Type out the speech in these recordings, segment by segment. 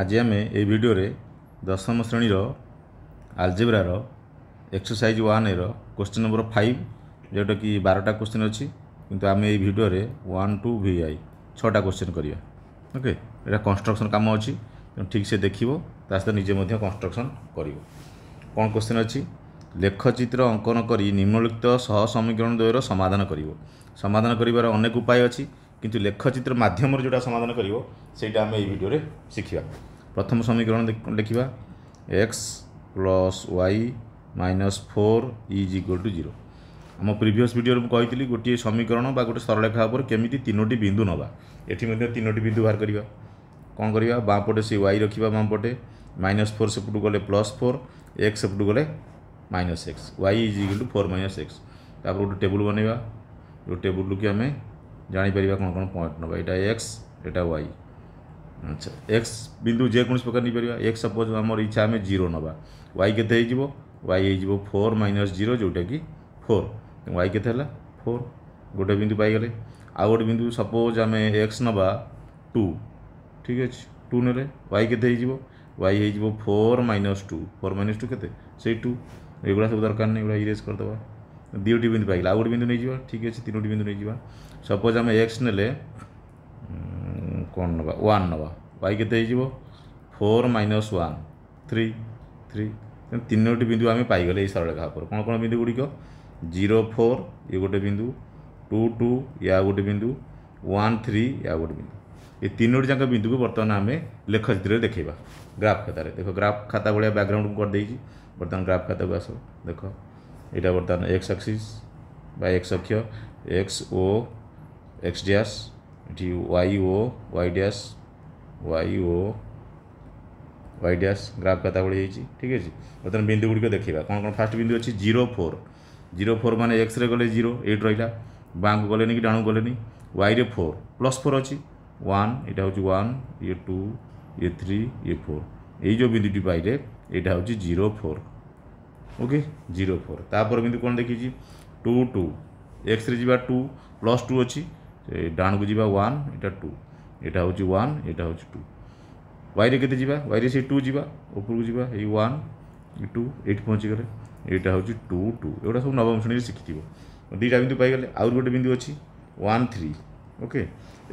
ଆଜି ଆମେ ଏହି ଭିଡ଼ିଓରେ ଦଶମ ଶ୍ରେଣୀର ଆଲଜେବ୍ରାର ଏକ୍ସରସାଇଜ୍ ୱାନ୍ ଏର କୋଶ୍ଚିନ୍ ନମ୍ବର ଫାଇଭ ଯେଉଁଟାକି ବାରଟା କୋଶ୍ଚିନ୍ ଅଛି କିନ୍ତୁ ଆମେ ଏହି ଭିଡ଼ିଓରେ ୱାନ୍ ଟୁ ଭି ଆଇ ଛଅଟା କୋଶ୍ଚିନ୍ କରିବା ଓକେ ଏଇଟା କନଷ୍ଟ୍ରକ୍ସନ୍ କାମ ଅଛି ତେଣୁ ଠିକ୍ ସେ ଦେଖିବ ତା ସହିତ ନିଜେ ମଧ୍ୟ କନଷ୍ଟ୍ରକ୍ସନ୍ କରିବ କ'ଣ କୋଶ୍ଚିନ୍ ଅଛି ଲେଖଚିତ୍ର ଅଙ୍କନ କରି ନିମ୍ନଲିଖିତ ସହ ସମୀକରଣ ଦ୍ୱୟର ସମାଧାନ କରିବ ସମାଧାନ କରିବାର ଅନେକ ଉପାୟ ଅଛି কিন্তু লেখচিত্র মাধ্যমରେ ଯେଉଁଟା ସମାଧାନ କରିବ ସେଇଟା ଆମେ ଏଇ ଭିଡ଼ିଓରେ ଶିଖିବା ପ୍ରଥମ ସମୀକରଣ ଲେଖିବା x plus Y minus four is equal to zero ଆମ ପ୍ରିଭିୟସ୍ ଭିଡ଼ିଓରେ ମୁଁ କହିଥିଲି ଗୋଟିଏ ସମୀକରଣ ବା ଗୋଟେ ସରଳରେଖା ଉପରେ କେମିତି ତିନୋଟି ବିନ୍ଦୁ ନେବା ଏଠି ମଧ୍ୟ ତିନୋଟି ବିନ୍ଦୁ ବାହାର କରିବା କ'ଣ କରିବା ବାଁ ପଟେ ସେ ୱାଇ ରଖିବା ବାଁ ପଟେ ମାଇନସ୍ ଫୋର୍ ସେପଟୁ ଗଲେ ପ୍ଲସ୍ ଫୋର୍ ଏକ୍ସ ସେପଟୁ ଗଲେ minus x y is equal to four minus x ତାପରେ ଗୋଟେ ଟେବୁଲ୍ ବନେଇବା ଯେଉଁ ଟେବୁଲ୍କୁ ଆମେ ଜାଣିପାରିବା କ'ଣ କ'ଣ ପଏଣ୍ଟ ନେବା ଏଇଟା ଏକ୍ସ ଏଇଟା ୱାଇ ଆଚ୍ଛା ଏକ୍ସ ବିନ୍ଦୁ ଯେକୌଣସି ପ୍ରକାର ନେଇପାରିବା ଏକ୍ସ ସପୋଜ୍ ଆମର ଇଚ୍ଛା ଆମେ ଜିରୋ ନେବା ୱାଇ କେତେ ହେଇଯିବ ୱାଇ ହେଇଯିବ ଫୋର୍ ମାଇନସ୍ ଜିରୋ ଯେଉଁଟାକି ଫୋର୍ ୱାଇ କେତେ ହେଲା ଫୋର୍ ଗୋଟେ ବିନ୍ଦୁ ପାଇଗଲେ ଆଉ ଗୋଟେ ବିନ୍ଦୁ ସପୋଜ୍ ଆମେ ଏକ୍ସ ନେବା ଟୁ ଠିକ୍ ଅଛି ଟୁ ନେଲେ ୱାଇ କେତେ ହେଇଯିବ ୱାଇ ହେଇଯିବ four minus two four minus two କେତେ ସେଇ ଟୁ ଏଗୁଡ଼ା ସବୁ ଦରକାର ନାହିଁ ଏଗୁଡ଼ା ଇରେଜ୍ କରିଦେବା ଦୁଇଟି ବିନ୍ଦୁ ପାଇଗଲା ଆଉ ଗୋଟେ ବିନ୍ଦୁ ନେଇଯିବା ଠିକ୍ ଅଛି ତିନୋଟି ବିନ୍ଦୁ ନେଇଯିବା સપોઝ ଆମେ ଏକ୍ସ ନେଲେ କ'ଣ ନେବା ୱାନ୍ ନେବା ୱାଇ କେତେ ହେଇଯିବ four minus one three three ତିନୋଟି ବିନ୍ଦୁ ଆମେ ପାଇଗଲେ ଏଇ ସରଳରେଖା ଉପରେ କ'ଣ କ'ଣ ବିନ୍ଦୁ ଗୁଡ଼ିକ ଜିରୋ ଫୋର୍ ଇଏ ଗୋଟେ ବିନ୍ଦୁ ଟୁ ଟୁ ୟା ଗୋଟେ ବିନ୍ଦୁ ୱାନ୍ ଥ୍ରୀ ୟା ଗୋଟେ ବିନ୍ଦୁ ଏ ତିନୋଟି ଯାକ ବିନ୍ଦୁକୁ ବର୍ତ୍ତମାନ ଆମେ ଲେଖଚିତ୍ରରେ ଦେଖେଇବା ଗ୍ରାଫ୍ ଖାତାରେ ଦେଖ ଗ୍ରାଫ୍ ଖାତା ଭଳିଆ ବ୍ୟାକ୍ଗ୍ରାଉଣ୍ଡ କରିଦେଇଛି ବର୍ତ୍ତମାନ ଗ୍ରାଫ୍ ଖାତାକୁ ଆସ ଦେଖ ଏଇଟା ବର୍ତ୍ତମାନ ଏକ୍ସ ଆକ୍ସିସ୍ ବା ଏକ୍ସ ଅକ୍ଷ ଏକ୍ସ ଓ এক্স ড্যাশ এটি ওয়াই ও ওয়াই ড্যাশ ওয়াই ও ওয়াই ড্যাশ গ্রাফ কথা বলেছি ঠিক আছে বর্তমানে বিন্দু গুড়ি দেখা কোণ কোণ ফার্স্ট বিন্দু অছি জিরো ফোর জিরো ফোর মানে এক্সরে গলে জিরো এইট রহিলা বাঁকু গলেনি কি ডাণু গলেনি ওয়াইরে ফোর প্লস ফোর অছি ওয়ান এটা হচ্ছে ওয়ান ইয়ে টু ইয়ে থ্রি ইয়ে ফোর এই যে বিন্দুটি পাইলে এটা হচ্ছে zero four okay zero four তারপর বিন্দু কোণ দেখিছি টু টু এক্সরে যা টু প্লস টু অছি ডানকু যা ওয়ান এটা টু এটা হচ্ছে ওয়ান এটা হচ্ছে টু ওয়াইরে কেতে যা ওয়াইরে সেই টু যা উপরকু যা এই ওয়ান টু এইটি পৌঁছে গেলে এইটা হচ্ছে টু টু এগুলা সব নবম শ্রেণীরে শিখিথিব দুইটা বিন্দু পাইগলে আউ গোটে বিন্দু অছি ওয়ান থ্রি ওকে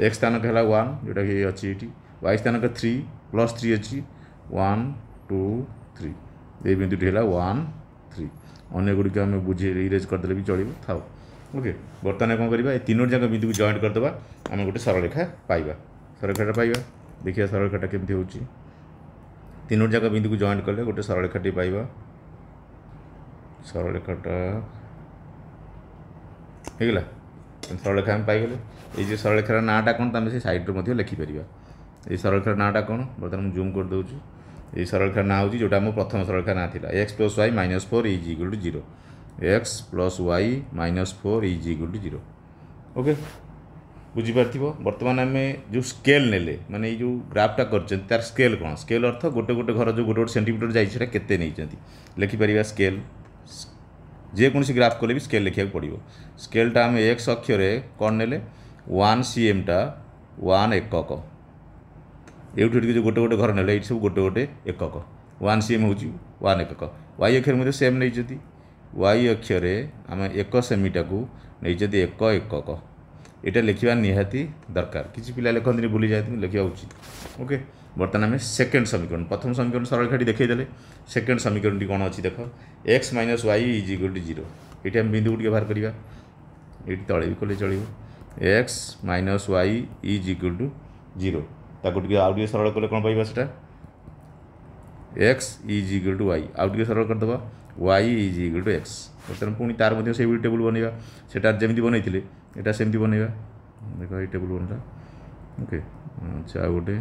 এক্স স্থানক হল ওয়ান যেটা কি অছি এটি ওয়াই স্থানক থ্রি প্লস থ্রি অছি ওয়ান টু থ্রি এই বিন্দুটি হল ওয়ান থ্রি অনেকগুড়ি আমি বুঝে ইরেজ করেদেলে বি চলবে থাও ओके बर्तमान कौन करोट जाक बिंदु को जॉन्ट करदे आम गोटे सरलरेखा पाइबा सरलरेखाटा पाइबा देखिए सरलरेखाटा केमती होनोट जाक बिंदु को जॉन्ट कले गोटे सरलरेखाटे पाइबा सरलरेखाटा हो गला सरलरेखा आम पाइले ये सरलरेखार नाटा कौन तो सैड्रे लिखिपर ये सरलरेखार नाँटा कौन बर्तमान मुझे जूम करदे ये सरलरेखार ना हो जो प्रथम सरलरेखा ना था x plus y minus four is equal to zero x plus y minus four is equal to zero okay বুঝিপারিথিব বর্তমান আমি যে স্কেল নেলে মানে এই যে গ্রাফটা করছেন তার স্কেল কোণ স্কেল অর্থ গোটে গোটে ঘর যে গোটে গোটে সেটিমিটর যাই সেটা কেতে নেইছেন লেখিপারিবা স্কেল যেকোনসি গ্রাফ কলে বি স্কেল লেখিବାକୁ পড়িব স্কেলটা আমি এক্স অক্ষরে কোণ নেলে ওয়ান সিএমটা ওয়ান একক ଏଇଠୁ ଏଠିକି ଯେଉଁ ଗୋଟେ ଗୋଟେ ଘର ନେଲେ ଏଇଠି ସବୁ ଗୋଟେ ଗୋଟେ ଏକକ ୱାନ୍ ସିଏମ୍ ହେଉଛି ୱାନ୍ ଏକକ ୱାଇ ଅକ୍ଷରେ ମଧ୍ୟ ସେମ୍ ନେଇଛନ୍ତି ୱାଇ ଅକ୍ଷରେ ଆମେ ଏକ ସେମିଟାକୁ ନେଇଛନ୍ତି ଏକ ଏକକ ଏଇଟା ଲେଖିବା ନିହାତି ଦରକାର କିଛି ପିଲା ଲେଖନ୍ତିନି ଭୁଲିଯାଆନ୍ତି ଲେଖିବା ଉଚିତ ଓକେ ବର୍ତ୍ତମାନ ଆମେ ସେକେଣ୍ଡ ସମୀକରଣ ପ୍ରଥମ ସମୀକରଣ ସରଳ ଖାଟି ଦେଖାଇଦେଲେ ସେକେଣ୍ଡ ସମୀକରଣଟି କ'ଣ ଅଛି ଦେଖ x minus y is equal to zero ଏଇଠି ଆମେ ବିନ୍ଦୁକୁ ଟିକେ ବାହାର କରିବା ଏଇଠି ତଳେ ବି କଲେ ଚଳିବ x minus y is equal to zero ତାକୁ ଟିକେ ଆଉ ଟିକେ ସରଳ କଲେ କ'ଣ ପାଇବା ସେଇଟା x is equal to y ଆଉ ଟିକେ ସରଳ କରିଦେବା y is equal to x ତେଣୁ ପୁଣି ତା'ର ମଧ୍ୟ ସେଇଭଳି ଟେବୁଲ୍ ବନେଇବା ସେଟା ଯେମିତି ବନେଇଥିଲେ ଏଟା ସେମିତି ବନେଇବା ଦେଖ ଏଇ ଟେବୁଲ୍ ବନେଇଲା ଓକେ ଆଚ୍ଛା ଆଉ ଗୋଟେ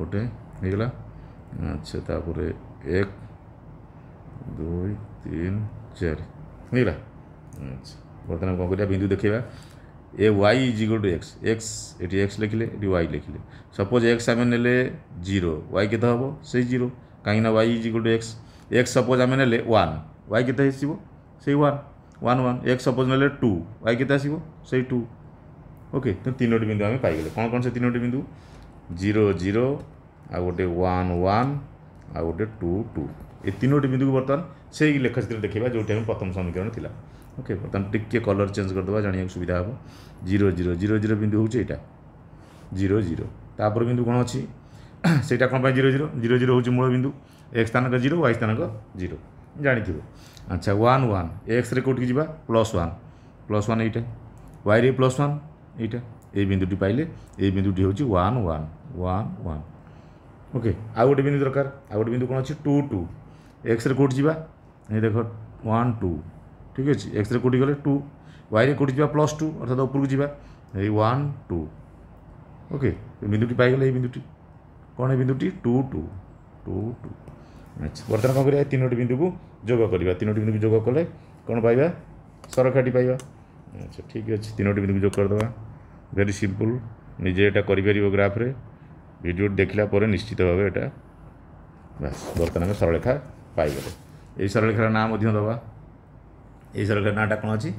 ଗୋଟେ ହେଇଗଲା আচ্ছা তারপরে এক দুই তিন চারি বুঝলা আচ্ছা বর্তমানে কম করিয়া বিন্দু দেখাইবা এ y is equal to x x এটি এক্স লিখলে এটি ওয়াই লিখলে সপোজ এক্স আমি নেলে জিরো ওয়াই কেতে হব সেই জিরো কাহিঁকি না y is equal to x x suppose ଆମେ ନେଲେ ୱାନ୍ ୱାଇ କେତେ ଆସିବ ସେଇ one one one x suppose ନେଲେ ଟୁ ୱାଇ କେତେ ଆସିବ ସେଇ ଟୁ ଓକେ ତ ତିନୋଟି ବିନ୍ଦୁ ଆମେ ପାଇଗଲେ କ'ଣ କ'ଣ ସେ ତିନୋଟି ବିନ୍ଦୁ ଜିରୋ ଜିରୋ ଆଉ ଗୋଟେ ୱାନ୍ ୱାନ୍ ଆଉ ଗୋଟେ ଟୁ ଟୁ ଏ ତିନୋଟି ବିନ୍ଦୁକୁ ବର୍ତ୍ତମାନ ସେଇ ଲେଖାଚିତ୍ର ଦେଖିବା ଯେଉଁଠି ଆମେ ପ୍ରଥମ ସମୀକରଣ ଥିଲା ଓକେ ବର୍ତ୍ତମାନ ଟିକିଏ କଲର୍ ଚେଞ୍ଜ କରିଦେବା ଜାଣିବାକୁ ସୁବିଧା ହେବ ଜିରୋ ଜିରୋ ଜିରୋ ଜିରୋ ବିନ୍ଦୁ ହେଉଛି ଏଇଟା ଜିରୋ ଜିରୋ ତାପରେ ବିନ୍ଦୁ କ'ଣ ଅଛି ସେଇଟା କ'ଣ ପାଇଁ ଜିରୋ ଜିରୋ ଜିରୋ ଜିରୋ ହେଉଛି ମୂଳ ବିନ୍ଦୁ ଏକ୍ସ ସ୍ଥାନାଙ୍କ ଜିରୋ ୱାଇ ସ୍ଥାନାଙ୍କ ଜିରୋ ଜାଣିଥିବ ଆଚ୍ଛା ୱାନ୍ ୱାନ୍ ଏକ୍ସରେ କେଉଁଠିକି ଯିବା ପ୍ଲସ୍ ୱାନ୍ ପ୍ଲସ୍ ୱାନ୍ ଏଇଟା ୱାଇରେ ପ୍ଲସ୍ ୱାନ୍ ଏଇଟା এই বিন্দুটি পাইলে এই বিন্দুটি হচ্ছে one one one one okay আউ গোটে বিন্দু দরকার আউ গোটে বিন্দু কোণ আছে টু টু এক্সরে কোটি যা এই দেখ ওয়ান টু ঠিক আছে এক্সরে কোটি গেলে টু ওয়াইরে কোটি যা প্লস টু অর্থাৎ উপরক যা এই ওয়ান টু ওকে বিন্দুটি পাইগলে এই বিন্দুটি কোণ এই বিন্দুটি টু টু টু টু ଆଚ୍ଛା ବର୍ତ୍ତମାନ କ'ଣ କରିବା ତିନୋଟି ବିନ୍ଦୁକୁ ଯୋଗ କରିବା ତିନୋଟି ବିନ୍ଦୁକୁ ଯୋଗ କଲେ କ'ଣ ପାଇବା ସରକାଠି ପାଇବା ଆଚ୍ଛା ଠିକ୍ ଅଛି ତିନୋଟି ବିନ୍ଦୁକୁ ଯୋଗ କରିଦେବା ଭେରି ସିମ୍ପଲ୍ ନିଜେ ଏଇଟା କରିପାରିବ ଗ୍ରାଫ୍ରେ ଭିଡ଼ିଓ ଦେଖିଲା ପରେ ନିଶ୍ଚିତ ଭାବେ ଏଇଟା ବାସ୍ ବର୍ତ୍ତମାନ ଆମେ ସରଳରେଖା ପାଇଗଲେ ଏହି ସରଳରେଖାର ନାଁ ମଧ୍ୟ ଦେବା ଏହି ସରଳରେଖାର ନାଁଟା କ'ଣ ଅଛି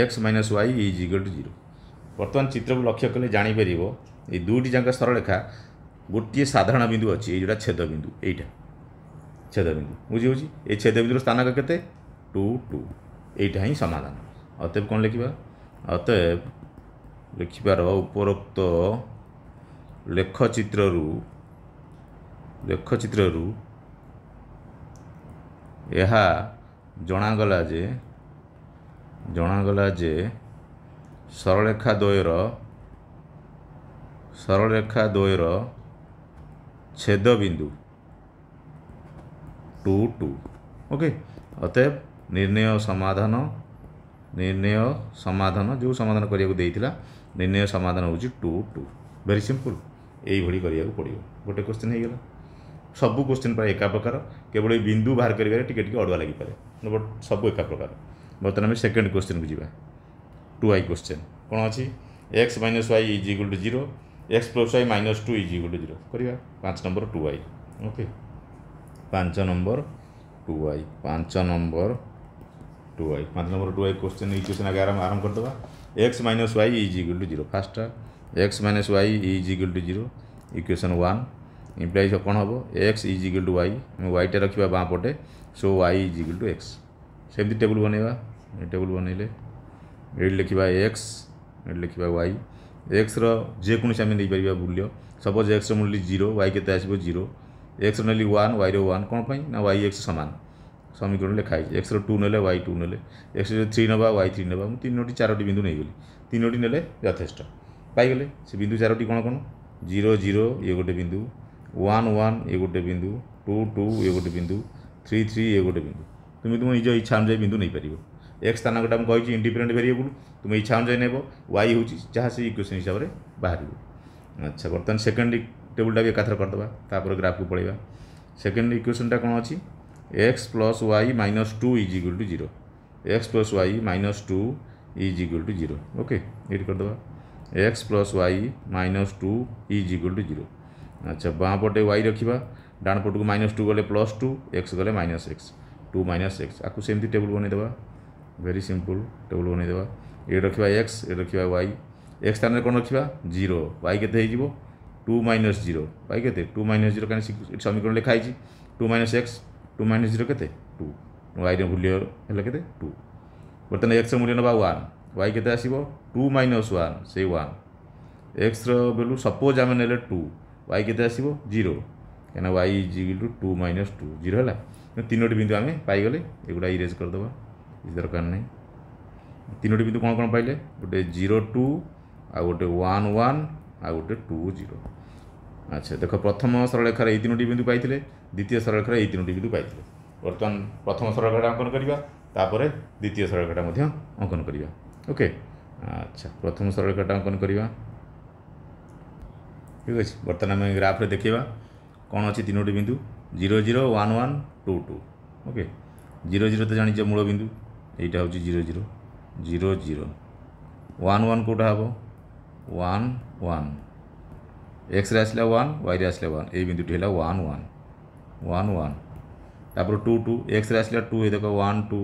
x minus y is equal to zero ବର୍ତ୍ତମାନ ଚିତ୍ରକୁ ଲକ୍ଷ୍ୟ କଲେ ଜାଣିପାରିବ ଏଇ ଦୁଇଟି ଯାକ ସରଳରେଖା ଗୋଟିଏ ସାଧାରଣ ବିନ୍ଦୁ ଅଛି ଏଇ ଯେଉଁଟା ଛେଦ ବିନ୍ଦୁ ଏଇଟା છેદબિંદુ ମୁଁ ହେଉଛି ଏଇ ଛେଦବିନ୍ଦୁର ସ୍ଥାନ କେତେ ଟୁ ଟୁ ଏଇଟା ହିଁ ସମାଧାନ ଅତଏବ କ'ଣ ଲେଖିବା ଅତଏବ ଲେଖିବାର ଉପରୋକ୍ତ ଲେଖଚିତ୍ରରୁ ଲେଖଚିତ୍ରରୁ ଏହା ଜଣାଗଲା ଯେ ଜଣାଗଲା ଯେ ସରଳରେଖା ଦ୍ୱୟର ସରଳରେଖା ଦ୍ୱୟର ଛେଦବିନ୍ଦୁ টু টু ওকে অতএব ନିର୍ଣ୍ଣୟ ସମାଧାନ ନିର୍ଣ୍ଣୟ ସମାଧାନ ଯେଉଁ ସମାଧାନ କରିବାକୁ ଦେଇଥିଲା ନିର୍ଣ୍ଣୟ ସମାଧାନ ହେଉଛି ଟୁ ଟୁ ଭେରି ସିମ୍ପଲ୍ ଏଇଭଳି କରିବାକୁ ପଡ଼ିବ ଗୋଟେ କୋଶ୍ଚିନ୍ ହେଇଗଲା ସବୁ କୋଶ୍ଚିନ୍ ପ୍ରାୟ ଏକା ପ୍ରକାର କେବଳ ଏଇ ବିନ୍ଦୁ ବାହାର କରିବାରେ ଟିକେ ଟିକେ ଅଡ଼ୁଆ ଲାଗିପାରେ ବଟ୍ ସବୁ ଏକା ପ୍ରକାର ବର୍ତ୍ତମାନ ଆମେ ସେକେଣ୍ଡ କୋଶ୍ଚିନ୍କୁ ଯିବା ଟୁ ଆଇ କୋଶ୍ଚିନ୍ କ'ଣ ଅଛି x minus y is equal to zero X plus Y minus two is equal to zero କରିବା ପାଞ୍ଚ ନମ୍ବର ଟୁ ଆଇ ଓକେ पांच नंबर टू वाई पांच नंबर टू वाई पांच number two y question question आगे आराम आराम करदे x minus y is equal to zero first x minus y is equal to zero equation one implies कौन हम x is equal to y वाईटे रखा बाँपटे so y is equal to x सेमती table बनवा टेबुल बनइले ये लिखा x ये लिखा वाई एक्स रेकोसी आम नहीं पार मूल्य सपोज एक्स मूल्य जीरो वाई के आसो जीरो এক্স ନେଲି ୱାନ୍ ୱାଇର ୱାନ୍ କ'ଣ ପାଇଁ ନା ୱାଇ ଏକ୍ସ ସମାନ ସମୀକରଣ ଲେଖା ହେଇଛି ଏକ୍ସର ଟୁ ନେଲେ ୱାଇ ଟୁ ନେଲେ ଏକ୍ସ ଯଦି ଥ୍ରୀ ନେବା ୱାଇ ଥ୍ରୀ ନେବା ମୁଁ ତିନୋଟି ଚାରୋଟି ବିନ୍ଦୁ ନେଇଗଲି ତିନୋଟି ନେଲେ ଯଥେଷ୍ଟ ପାଇଗଲେ ସେ ବିନ୍ଦୁ ଚାରୋଟି କ'ଣ କ'ଣ ଜିରୋ ଜିରୋ ଇଏ ଗୋଟେ ବିନ୍ଦୁ ୱାନ୍ ୱାନ୍ ଇଏ ଗୋଟେ ବିନ୍ଦୁ ଟୁ ଟୁ ଇଏ ଗୋଟେ ବିନ୍ଦୁ ଥ୍ରୀ ଥ୍ରୀ ଇଏ ଗୋଟେ ବିନ୍ଦୁ তুমি তুমি নিজ ইচ্ছা অনুযায়ী বিন্দু নেইপারিব এক্স স্থানাঙ্কটা আমি কইছি ইন্ডিপেন্ডেন্ট ভেরিয়েবল তুমি ইচ্ছা অনুযায়ী নেব ওয়াই হচ্ছে যা সে ইকুয়েশন হিসাবে বাহার আচ্ছা বর্তমানে সেকেন্ড ଟେବୁଲ୍ଟା ବି ଏକାଥରେ କରିଦେବା ତାପରେ ଗ୍ରାଫ୍କୁ ପଳେଇବା ସେକେଣ୍ଡ ଇକ୍ୱେସନ୍ଟା କ'ଣ ଅଛି x plus Y minus two is equal to zero X plus Y minus two is equal to zero okay ଏଇଠି କରିଦେବା x plus Y minus two is equal to zero ଆଚ୍ଛା ବାଁ ପଟେ ୱାଇ ରଖିବା ଡାଣ ପଟକୁ ମାଇନସ୍ ଟୁ ଗଲେ plus two x ଗଲେ minus x two minus x ଆକୁ ସେମିତି ଟେବୁଲ୍ ବନେଇଦେବା ଭେରି ସିମ୍ପଲ୍ ଟେବୁଲ୍ ବନେଇଦେବା ଏଇଠି ରଖିବା ଏକ୍ସ ଏଇଠି ରଖିବା ୱାଇ ଏକ୍ସ ସ୍ଥାନରେ କ'ଣ ରଖିବା ଜିରୋ ୱାଇ କେତେ ହେଇଯିବ टू माइनस जीरो भाई के टू माइनस जीरो कहीं समीकरण लिखाई two minus x two minus zero two y मूल्य है टू बर्तमान एक्स मूल्य ना वन वाई के टू माइनस वन से वन एक्स रू सपोज आम ना टू वाई के जीरो कहीं y is two two minus two zero है तीनो बिंदु आम पाईगले युवा इरेज करदे दरकार नहीं तीनो बिंदु कौन कौन पाइले गोटे जीरो टू आ गए वन वन आ गए टू जीरो আচ্ছা দেখো প্রথম সরলরেখার এই তিনোটি বিন্দু পাইলে দ্বিতীয় সরলরেখার এই তিনোটি বিন্দু পাইলে বর্তমান প্রথম সরলরেখাটা অঙ্কন করা তাপরে দ্বিতীয় সরলরেখাটা মধ্যে অঙ্কন করা ওকে আচ্ছা প্রথম সরলরেখাটা অঙ্কন করা ঠিক আছে বর্তমানে আমি গ্রাফে দেখবা কোণ অছি তিনোটি বিন্দু zero zero one one two two okay zero zero তো জাঁচ মূল বিন্দু এইটা হচ্ছে zero zero zero zero one one কোটা হব ওয়ান ওয়ান এক্সরে আসলে ওয়ান ওয়াইরে আসলে ওয়ান এই বিন্দুটি হলো ওয়ান ওয়ান ওয়ান ওয়ান তারপরে টু টু এক্সরে আসলে টু এই দেখো ওয়ান টু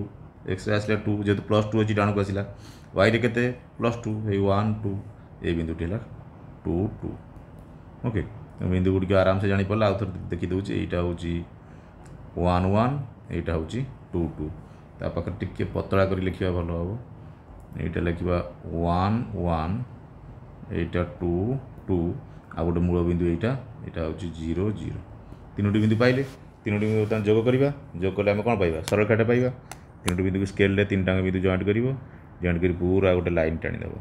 এক্সরে আসলে টু যেহেতু প্লস টু অছি ডাণকু আসলা ওয়াইরে কেতে প্লস টু এই ওয়ান টু এই বিন্দুটি হলো টু টু ওকে বিন্দু গুড়ি আরামসে জাঁপারা আউ থরে দেখি দেছি এইটা হচ্ছে ওয়ান ওয়ান এইটা হচ্ছে টু টু তা পাখে টিকিয়ে পতলা করে লিখবা ভালো হব এইটা লিখবা ওয়ান ওয়ান এইটা টু টু ଆଉ ଗୋଟେ ମୂଳ ବିନ୍ଦୁ ଏଇଟା ଏଇଟା ହେଉଛି ଜିରୋ ଜିରୋ ତିନୋଟି ବିନ୍ଦୁ ପାଇଲେ ତିନୋଟି ବିନ୍ଦୁ ବର୍ତ୍ତମାନ ଯୋଗ କରିବା ଯୋଗ କଲେ ଆମେ କ'ଣ ପାଇବା ସରଳରେଖାଟା ପାଇବା ତିନୋଟି ବିନ୍ଦୁକୁ ସ୍କେଲ୍ରେ ତିନିଟାଙ୍କ ବିନ୍ଦୁ ଜଏଣ୍ଟ କରିବ ଜଏଣ୍ଟ କରି ପୁରା ଗୋଟେ ଲାଇନ୍ ଟାଣିଦେବ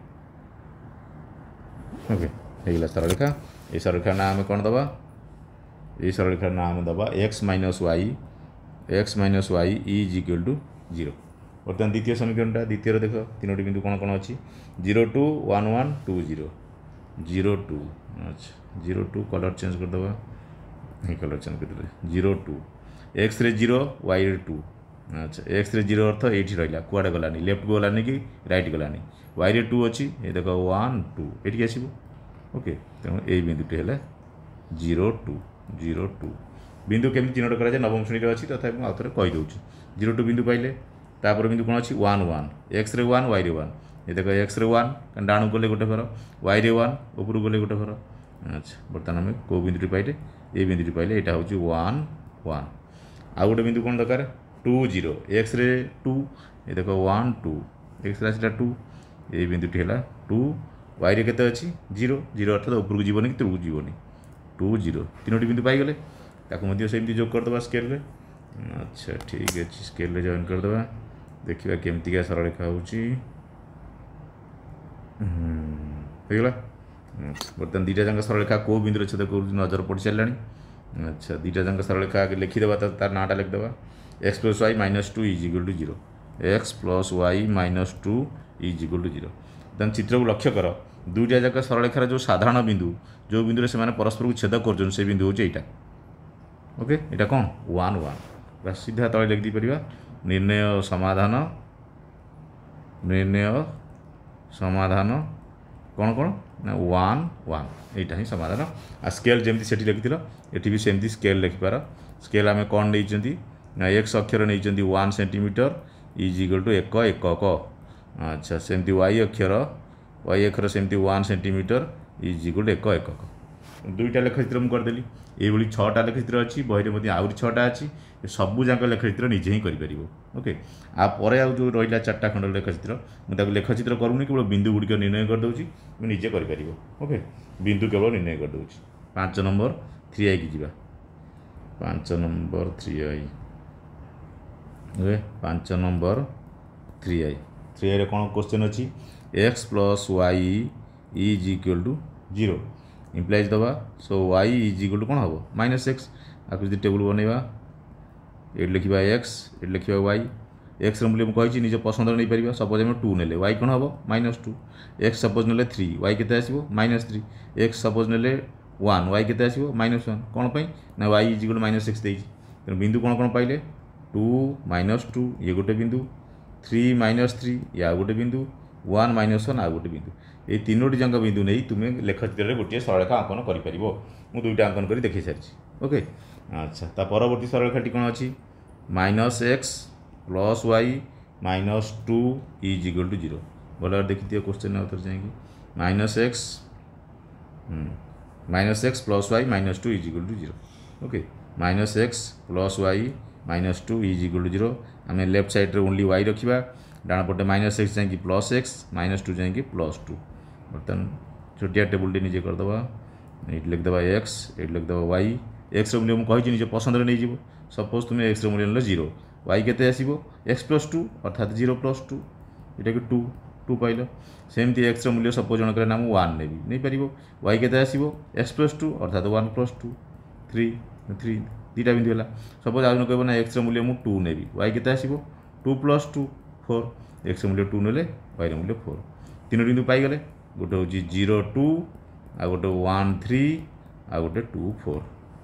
ଓକେ ହେଇଗଲା ସରଳରେଖା এই সরলরেখার নাম আমি কোণ দেবা এই সরলরেখার নাম দেবা x minus y x minus y is equal to zero বর্তমান দ্বিতীয় সমীকরণটা দ্বিতীয়র দেখ তিনোটি বিন্দু কোণ কোণ অছি zero two one one two zero zero two আচ্ছা জিরো টু कलर चेंज कर दवा नहीं कलर चेंज कर दे জিরো টু এক্স রে জিরো ওয়াই রে টু আচ্ছা এক্স রে জিরো অর্থ এইটি রহিলা কুয়াড়ে গলানি লেফট গলানি কি রাইট গলানি ওয়াই রে টু অছি এ দেখ ওয়ান টু এটিকে আসব ওকে তেমন এই বিন্দুটি হলে জিরো টু জিরো টু বিন্দু কেমিতি চিহ্নট করা যায় নবম শ্রেণীরে অছি তথাপি আউথরে কই দেউছি জিরো টু বিন্দু পাইলে তাপরে বিন্দু কোণ অছি ওয়ান ওয়ান এক্স রে ওয়ান ওয়াই রে ওয়ান ଏ ଦେଖ ଏକ୍ସରେ ୱାନ୍ ଡାଣୁ ଗଲେ ଗୋଟେ ଘର ୱାଇରେ ୱାନ୍ ଉପରୁ ଗଲେ ଗୋଟେ ଘର ଆଚ୍ଛା ବର୍ତ୍ତମାନ ଆମେ କେଉଁ ବିନ୍ଦୁଟି ପାଇଲେ ଏଇ ବିନ୍ଦୁଟି ପାଇଲେ ଏଇଟା ହେଉଛି ୱାନ୍ ୱାନ୍ ଆଉ ଗୋଟେ ବିନ୍ଦୁ କ'ଣ ଦରକାର ଟୁ ଜିରୋ ଏକ୍ସରେ ଟୁ ଏ ଦେଖ ୱାନ୍ ଟୁ ଏକ୍ସରେ ଆସିଲା ଟୁ ଏଇ ବିନ୍ଦୁଟି ହେଲା ଟୁ ୱାଇରେ କେତେ ଅଛି ଜିରୋ ଜିରୋ ଅର୍ଥାৎ ଉପରକୁ ଯିବନି କି ତଳକୁ ଯିବନି ଟୁ ଜିରୋ ତିନୋଟି ବିନ୍ଦୁ ପାଇଗଲେ ତାକୁ ମଧ୍ୟ ସେମିତି ଯୋଗ କରିଦେବା ସ୍କେଲ୍ରେ ଆଚ୍ଛା ଠିକ୍ ଅଛି ସ୍କେଲ୍ରେ ଜଏନ୍ କରିଦେବା ଦେଖିବା କେମିତିକା ସରଳରେଖା ହେଉଛି ହେଇଗଲା ବର୍ତ୍ତମାନ ଦୁଇଟା ଯାଙ୍କ ସରଳରେଖା କେଉଁ ବିନ୍ଦୁରେ ଛେଦ କରୁଛି ନଜର ପଡ଼ିସାରିଲାଣି ଆଚ୍ଛା ଦୁଇଟା ଯାଙ୍କ ସରଳେଖା ଲେଖିଦେବା ତାର ନାଁଟା ଲେଖିଦେବା x plus Y minus two is equal to zero X plus Y minus two is equal to zero then ଚିତ୍ରକୁ ଲକ୍ଷ୍ୟ କର ଦୁଇଟା ଯାକ ସରଳେଖାର ଯେଉଁ ସାଧାରଣ ବିନ୍ଦୁ ଯେଉଁ ବିନ୍ଦୁରେ ସେମାନେ ପରସ୍ପରକୁ ଛେଦ କରୁଛନ୍ତି ସେ ବିନ୍ଦୁ ହେଉଛି ଏଇଟା ଓକେ ଏଇଟା କ'ଣ ୱାନ୍ ୱାନ୍ ପୁରା ସିଧା ତଳେ ଲେଖିଦେଇପାରିବା ନିର୍ଣ୍ଣୟ ସମାଧାନ ନିର୍ଣ୍ଣୟ ସମାଧାନ କ'ଣ କ'ଣ ନା ୱାନ୍ ୱାନ୍ ଏଇଟା ହିଁ ସମାଧାନ ଆଉ ସ୍କେଲ୍ ଯେମିତି ସେଠି ଲେଖିଥିଲ ଏଠି ବି ସେମିତି ସ୍କେଲ୍ ଲେଖିପାର ସ୍କେଲ୍ ଆମେ କ'ଣ ନେଇଛନ୍ତି ନା ଏକ୍ସ ଅକ୍ଷର ନେଇଛନ୍ତି one centimetre is equal to ଏକ ଏକକ ଆଚ୍ଛା ସେମିତି ୱାଇ ଅକ୍ଷର ୱାଇ ଅକ୍ଷର ସେମିତି one centimetre is equal to ଏକ ଏକକ ଦୁଇଟା ଲେଖଚିତ୍ର ମୁଁ କରିଦେଲି ଏଇଭଳି ଛଅଟା ଲେଖଚିତ୍ର ଅଛି ବହିରେ ମଧ୍ୟ ଆହୁରି ଛଅଟା ଅଛି ସବୁଯାକ ଲେଖଚିତ୍ର ନିଜେ ହିଁ କରିପାରିବ ଓକେ ଆ ପରେ ଆଉ ଯେଉଁ ରହିଲା ଚାରିଟା ଖଣ୍ଡ ଲେଖଚିତ୍ର ମୁଁ ତାକୁ ଲେଖଚିତ୍ର କରୁନି କେବଳ ବିନ୍ଦୁ ଗୁଡ଼ିକ ନିର୍ଣ୍ଣୟ କରିଦେଉଛି ମୁଁ ନିଜେ କରିପାରିବ ଓକେ ବିନ୍ଦୁ କେବଳ ନିର୍ଣ୍ଣୟ କରିଦେଉଛି ପାଞ୍ଚ ନମ୍ବର ଥ୍ରୀ ଆଇକି ଯିବା ପାଞ୍ଚ ନମ୍ବର ଥ୍ରୀ ଆଇ ଓକେ ପାଞ୍ଚ ନମ୍ବର ଥ୍ରୀ ଆଇ ଥ୍ରୀ ଆଇରେ କ'ଣ କୋଶ୍ଚେନ୍ ଅଛି x plus y is equal to zero implies ଦେବା so y is equal to କ'ଣ ହେବ ମାଇନସ୍ ଏକ୍ସ ଆକୁ ଯଦି ଟେବୁଲ୍ ବନେଇବା ଏଇଠି ଲେଖିବା ଏକ୍ସ ଏଇଠି ଲେଖିବା ୱାଇ ଏକ୍ସର ମୂଲ୍ୟ ମୁଁ କହିଛି ନିଜ ପସନ୍ଦରେ ନେଇପାରିବା ସପୋଜ୍ ଆମେ ଟୁ ନେଲେ ୱାଇ କ'ଣ ହେବ ମାଇନସ୍ ଟୁ ଏକ୍ସ ସପୋଜ୍ ନେଲେ ଥ୍ରୀ ୱାଇ କେତେ ଆସିବ ମାଇନସ୍ ଥ୍ରୀ ଏକ୍ସ ସପୋଜ୍ ନେଲେ ୱାନ୍ ୱାଇ କେତେ ଆସିବ ମାଇନସ୍ ୱାନ୍ କ'ଣ ପାଇଁ ନା ୱାଇ ଇଜ୍ ଗୋଟେ ମାଇନସ୍ ସିକ୍ସ ଦେଇଛି ତେଣୁ ବିନ୍ଦୁ କ'ଣ କ'ଣ ପାଇଲେ ଟୁ ମାଇନସ୍ ଟୁ ଇଏ ଗୋଟେ ବିନ୍ଦୁ ଥ୍ରୀ ମାଇନସ୍ ଥ୍ରୀ ୟା ଗୋଟେ ବିନ୍ଦୁ ୱାନ୍ ମାଇନସ୍ ୱାନ୍ ଆଉ ଗୋଟେ ବିନ୍ଦୁ ଏଇ ତିନୋଟି ଯାଙ୍କ ବିନ୍ଦୁ ନେଇ ତୁମେ ଲେଖଚିତ୍ରରେ ଗୋଟିଏ ସରଳରେଖା ଅଙ୍କନ କରିପାରିବ ମୁଁ ଦୁଇଟା ଅଙ୍କନ କରି ଦେଖାଇ ସାରିଛି ଓକେ ଆଚ୍ଛା ତା ପରବର୍ତ୍ତୀ ସରଳରେଖାଟି କ'ଣ ଅଛି minus x plus Y minus two is equal to zero ଭଲ ଭାବରେ ଦେଖିଦିଅ କୋଶ୍ଚିନ୍ ଆଉ ଥରେ ଯାଇକି minus x minus x plus Y minus two is equal to zero okay minus x plus Y minus two is equal to zero ଆମେ left ସାଇଡ଼୍ରେ only y ରଖିବା डाण पटे माइनस एक्स जाएगी प्लस एक्स माइनस टू जाएगी plus two बर्तन छोटिया table निजे करदे ये लिखिद एक्स ये लिखिद वाई एक्स मूल्य मुझे निज पसंद नहीं सपोज तुम्हें एक्स रूल्य ना जीरो वाई के एक्स प्लस टू अर्थात जीरो प्लस टू ये टू टू पाइल सेमती एक्स मूल्य सपोज जन क्या वन ने नहीं पार वाई के एक्स प्लस टू अर्थात one plus two three three दुटा बिंदु है सपोज आज कहना एक्स मूल्य मुझे टू ने वाई के two plus two four x মূল্য ଟୁ ନେଲେ ୱାଇର ମୂଲ୍ୟ ଫୋର୍ ତିନୋଟି କିନ୍ତୁ ପାଇଗଲେ ଗୋଟେ ହେଉଛି ଜିରୋ ଟୁ ଆଉ ଗୋଟେ ୱାନ୍ ଥ୍ରୀ ଆଉ ଗୋଟେ ଟୁ ଫୋର୍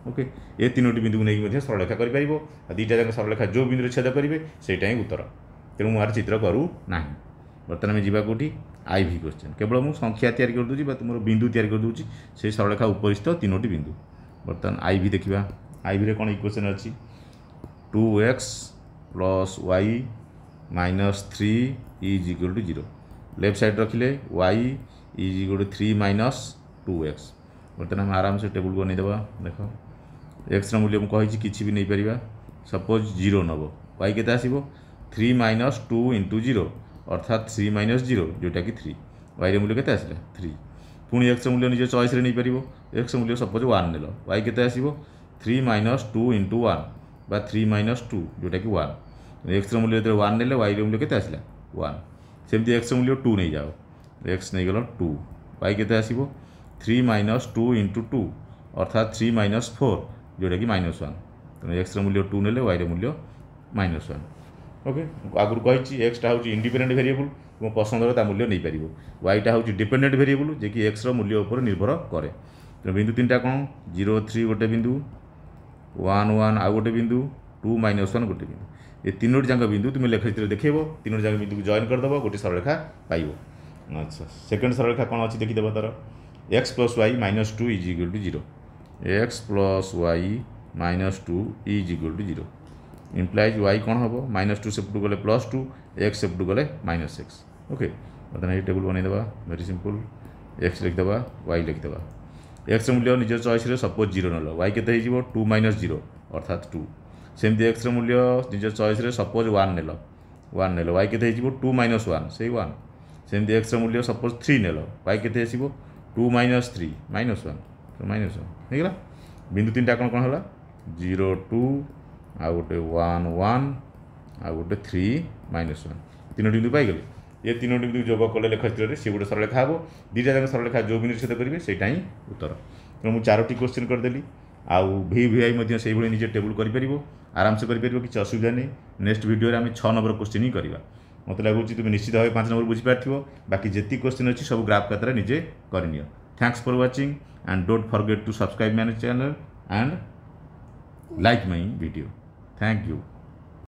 ଓକେ ଏ ତିନୋଟି ବିନ୍ଦୁକୁ ନେଇକି ମଧ୍ୟ ସରଳରେଖା କରିପାରିବ ଆଉ ଦୁଇଟା ଯାକ ସରଳରେଖା ଯେଉଁ ବିନ୍ଦୁରେ ଛେଦ କରିବେ ସେଇଟା ହିଁ ଉତ୍ତର ତେଣୁ ମୁଁ ଆର ଚିତ୍ର କରୁନାହିଁ ବର୍ତ୍ତମାନ ଆମେ ଯିବା କେଉଁଠି ଆଇ ଭି କ୍ୱେଶ୍ଚନ୍ କେବଳ ମୁଁ ସଂଖ୍ୟା ତିଆରି କରିଦେଉଛି ବା ତୁମର ବିନ୍ଦୁ ତିଆରି କରିଦେଉଛି ସେଇ ସରଳରେଖା ଉପରିସ୍ଥ ତିନୋଟି ବିନ୍ଦୁ ବର୍ତ୍ତମାନ ଆଇ ଭି ଦେଖିବା ଆଇ ଭିରେ କ'ଣ ଇକ୍ୱେସନ୍ ଅଛି two X plus Y minus three is equal to zero left side रखिले Y is equal to three minus two X बर्तमान हम आराम से टेबुल को देख देवा एक्स मूल्य मुझे किसी भी नहीं पार सपोज जीरो नब वाई के आसो three minus two into zero अर्थात थ्री माइनस जीरो जोटा कि थ्री वाइर मूल्य के आसला थ्री पुणी एक्स मूल्य निज चयस नहीं पार एक्स मूल्य सपोज वन नेल वाई के आसो three minus two into one three minus two जोटा कि वा এক্সের মূল্য যেতে ওয়ান নিলে ওয়াইয়ের মূল্য কেতে আসলা ওয়ান সেমতি এক্সের মূল্য টু নেই যাও এক্স নেইগল টু ওয়াই কেতে আসব three minus two into two অর্থাৎ থ্রি মাইনস ফোর ଯେଉଁଟାକି ମାଇନସ୍ ୱାନ୍ ତେଣୁ ଏକ୍ସର ମୂଲ୍ୟ ଟୁ ନେଲେ ୱାଇର ମୂଲ୍ୟ ମାଇନସ୍ ୱାନ୍ ଓକେ ଆଗରୁ କହିଛି ଏକ୍ସଟା ହେଉଛି ଇଣ୍ଡିପେଣ୍ଡେଣ୍ଟ ଭେରିଏବୁଲ୍ ଏବଂ ପସନ୍ଦର ତା ମୂଲ୍ୟ ନେଇପାରିବ ୱାଇଟା ହେଉଛି ଡିପେଣ୍ଡେଣ୍ଟ ଭେରିଏବୁଲ୍ ଯିଏକି ଏକ୍ସର ମୂଲ୍ୟ ଉପରେ ନିର୍ଭର କରେ ତେଣୁ ବିନ୍ଦୁ ତିନିଟା କ'ଣ ଜିରୋ ଥ୍ରୀ ଗୋଟେ ବିନ୍ଦୁ ୱାନ୍ ୱାନ୍ ଆଉ ଗୋଟେ ବିନ୍ଦୁ ଟୁ ମାଇନସ୍ ୱାନ୍ ଗୋଟେ ବିନ୍ଦୁ ଏ ତିନୋଟି ଯାକ ବିନ୍ଦୁ ତୁମେ ଲେଖଚିତ୍ରରେ ଦେଖେଇବ ତିନୋଟି ଯାକ ବିନ୍ଦୁକୁ ଜଏନ୍ କରିଦେବ ଗୋଟିଏ ସରଳରେଖା ପାଇବ ଆଚ୍ଛା ସେକେଣ୍ଡ ସରଳରେଖା କ'ଣ ଅଛି ଦେଖିଦେବ ତା'ର X plus Y minus two is equal to zero X plus Y minus two is equal to zero implies Y କ'ଣ ହେବ ମାଇନସ୍ ଟୁ ସେପଟୁ ଗଲେ ପ୍ଲସ୍ ଟୁ ଏକ୍ସ ସେପଟୁ ଗଲେ ମାଇନସ୍ ଏକ୍ସ ଓକେ ବର୍ତ୍ତମାନ ଏଇ ଟେବୁଲ୍ ବନେଇଦେବା ଭେରି ସିମ୍ପଲ୍ ଏକ୍ସ ଲେଖିଦେବା ୱାଇ ଲେଖିଦେବା ଏକ୍ସ ମୂଲ୍ୟ ନିଜ ଚଏସ୍ରେ ସପୋଜ୍ ଜିରୋ ନେଲ ୱାଇ କେତେ ହେଇଯିବ ଟୁ ମାଇନସ୍ ଜିରୋ ଅର୍ଥାତ୍ ଟୁ ସେମିତି এক্সর ମୂଲ୍ୟ ନିଜ ଚଏସ୍ରେ সপোজ ୱାନ୍ ନେଲ ୱାନ୍ ନେଲ ୱାଇ କେତେ ହେଇଯିବ ଟୁ ମାଇନସ୍ ୱାନ୍ সেই ୱାନ୍ ସେମିତି এক্সর ମୂଲ୍ୟ ସପୋଜ୍ ଥ୍ରୀ ନେଲ ୱାଇ କେତେ ଆସିବ two minus three minus one minus one ହେଇଗଲା ବିନ୍ଦୁ ତିନିଟା କଣ କଣ ହେଲା ଜିରୋ ଟୁ ଆଉ ଗୋଟେ ୱାନ୍ ୱାନ୍ ଆଉ ଗୋଟେ ଥ୍ରୀ ମାଇନସ୍ ୱାନ୍ ତିନୋଟି ବିନ୍ଦୁ ପାଇଗଲେ ଏ ତିନୋଟି ବିନ୍ଦୁ ଯୋଗ କଲେ ଲେଖାଚିତ୍ରରେ ସେ ଗୋଟେ ସରଳରେଖା ହେବ ଦୁଇଟା ଯାକ ସରଳରେଖା ଯେଉଁ ବିନ୍ଦୁ ସହିତ କରିବେ ସେଇଟା ହିଁ ଉତ୍ତର ତେଣୁ ମୁଁ ଚାରୋଟି କୋଶ୍ଚିନ୍ କରିଦେଲି ଆଉ ଭି ଭି ଆଇ ମଧ୍ୟ ସେଇଭଳି ନିଜେ ଟେବୁଲ୍ କରିପାରିବ আরামসে କରିପାରିବ କିଛି ଅସୁବିଧା ନାହିଁ ନେକ୍ସଟ ଭିଡ଼ିଓରେ ଆମେ ଛଅ ନମ୍ବର କୋଶ୍ଚିନ୍ ହିଁ କରିବା ମୋତେ ଲାଗୁଛି ତୁମେ ନିଶ୍ଚିତ ଭାବେ ପାଞ୍ଚ ନମ୍ବର ବୁଝିପାରିଥିବ ବାକି ଯେତିକି କୋଶ୍ଚିନ୍ ଅଛି ସବୁ ଗ୍ରାଫ୍ ଖାତାରେ ନିଜେ କରିନିଅ thanks for watching and don't forget to subscribe my channel and like my video thank you